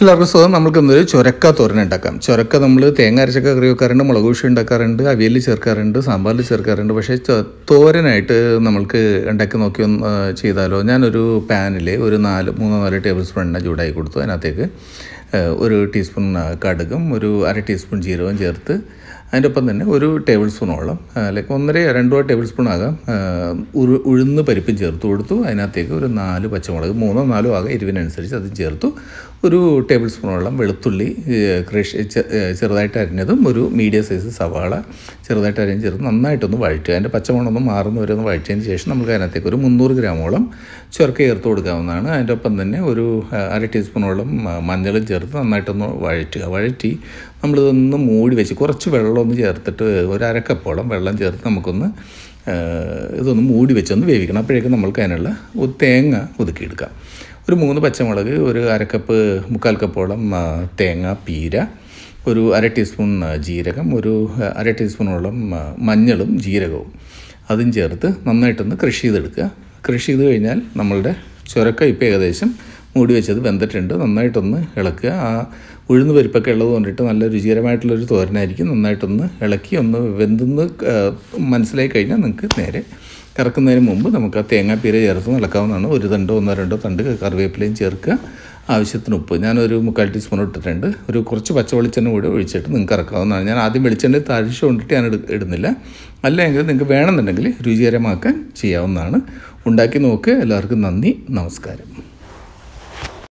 എല്ലാവർക്കും സ്വന്തം നമുക്ക് എന്നത് ചുരക്ക തോരൻ ഉണ്ടാക്കാം ചുരക്ക നമ്മൾ തേങ്ങ അരച്ചൊക്കെ കറി വെക്കാറുണ്ട് മുളക് കുശി ഉണ്ടാക്കാറുണ്ട് അവിയലിൽ ചേർക്കാറുണ്ട് സാമ്പാറിൽ ചേർക്കാറുണ്ട് പക്ഷേ തോരനായിട്ട് നമ്മൾക്ക് ഉണ്ടാക്കി നോക്കി ചെയ്താലോ ഞാനൊരു പാനിൽ ഒരു നാല് മൂന്നോ നാല് ടേബിൾ സ്പൂൺ എണ്ണ ചൂടായി കൊടുത്തു അതിനകത്തേക്ക് ഒരു ടീസ്പൂൺ കടുകും ഒരു അര ടീസ്പൂൺ ജീരകവും ചേർത്ത് അതിൻ്റെ ഒപ്പം തന്നെ ഒരു ടേബിൾ സ്പൂണോളം ലൈക്ക് ഒന്നര രണ്ടോ ടേബിൾ സ്പൂൺ ആകാം ഉഴുന്ന് പരിപ്പും ചേർത്ത് കൊടുത്തു അതിനകത്തേക്ക് ഒരു നാല് പച്ചമുളക് മൂന്നോ നാലോ ആകാം ഇരുവിനനുസരിച്ച് അതും ചേർത്തു ഒരു ടേബിൾ സ്പൂണോളം വെളുത്തുള്ളി ക്രഷ് ചെറുതായിട്ട് അരിഞ്ഞതും ഒരു മീഡിയം സൈസ് സവാള ചെറുതായിട്ട് അരിഞ്ഞ് ചേർത്ത് നന്നായിട്ടൊന്ന് വഴറ്റുക അതിൻ്റെ പച്ചമുളകൊന്ന് മാറുന്ന വരെ ഒന്ന് വഴറ്റിയതിന് ശേഷം നമുക്ക് അതിനകത്തേക്ക് ഒരു മുന്നൂറ് ഗ്രാമോളം ചുരക്ക ചേർത്ത് കൊടുക്കാവുന്നതാണ് അതിൻ്റെ ഒപ്പം തന്നെ ഒരു അര ടീസ്പൂണോളം മഞ്ഞളും ചേർത്ത് ചേർത്ത് നന്നായിട്ടൊന്ന് വഴറ്റുക വഴറ്റി നമ്മളിതൊന്ന് മൂടി വെച്ച് കുറച്ച് വെള്ളമൊന്ന് ചേർത്തിട്ട് ഒരു വെള്ളം ചേർത്ത് നമുക്കൊന്ന് ഇതൊന്ന് മൂടി വെച്ചൊന്ന് വേവിക്കണം അപ്പോഴേക്കും നമ്മൾക്ക് അതിനുള്ള തേങ്ങ ഒതുക്കിയെടുക്കാം ഒരു മൂന്ന് പച്ചമുളക് ഒരു അരക്കപ്പ് മുക്കാൽ കപ്പോളം തേങ്ങ പീര ഒരു അര ടീസ്പൂൺ ജീരകം ഒരു അര ടീസ്പൂണോളം മഞ്ഞളും ജീരകവും അതും ചേർത്ത് നന്നായിട്ടൊന്ന് ക്രഷ് ചെയ്തെടുക്കുക ക്രഷ് ചെയ്ത് കഴിഞ്ഞാൽ നമ്മളുടെ ചുരക്ക ഇപ്പോൾ ഏകദേശം മൂടി വെച്ചത് വെന്തിട്ടുണ്ട് നന്നായിട്ടൊന്ന് ഇളക്കുക ആ ഉഴുന്ന് പരിപ്പൊക്കെ ഉള്ളത് കൊണ്ടിട്ട് നല്ല രുചികരമായിട്ടുള്ളൊരു തോരനായിരിക്കും നന്നായിട്ടൊന്ന് ഇളക്കി ഒന്ന് വെന്തെന്ന് മനസ്സിലായി കഴിഞ്ഞാൽ നിങ്ങൾക്ക് നേരെ കറക്കുന്നതിന് മുമ്പ് നമുക്ക് ആ തേങ്ങാപ്പീര ചേർത്ത് ഇളക്കാവുന്നതാണ് ഒരു തണ്ടോ ഒന്നോ രണ്ടോ തണ്ട് കറിവേപ്പിലയും ചേർക്കുക ആവശ്യത്തിന് ഉപ്പ് ഞാനൊരു മുക്കാൽ ടീസ്പൂൺ ഇട്ടിട്ടുണ്ട് ഒരു കുറച്ച് പച്ച വെളിച്ചെണ്ണ കൂടി ഒഴിച്ചിട്ട് നിങ്ങൾക്ക് ഇറക്കാവുന്നതാണ് ഞാൻ ആദ്യം വെളിച്ചെണ്ണ താഴ്ച കൊണ്ടിട്ട് ഞാൻ ഇടുന്നില്ല അല്ലെങ്കിൽ നിങ്ങൾക്ക് വേണമെന്നുണ്ടെങ്കിൽ രുചികരമാക്കാൻ ചെയ്യാവുന്നതാണ് ഉണ്ടാക്കി നോക്ക് എല്ലാവർക്കും നന്ദി നമസ്കാരം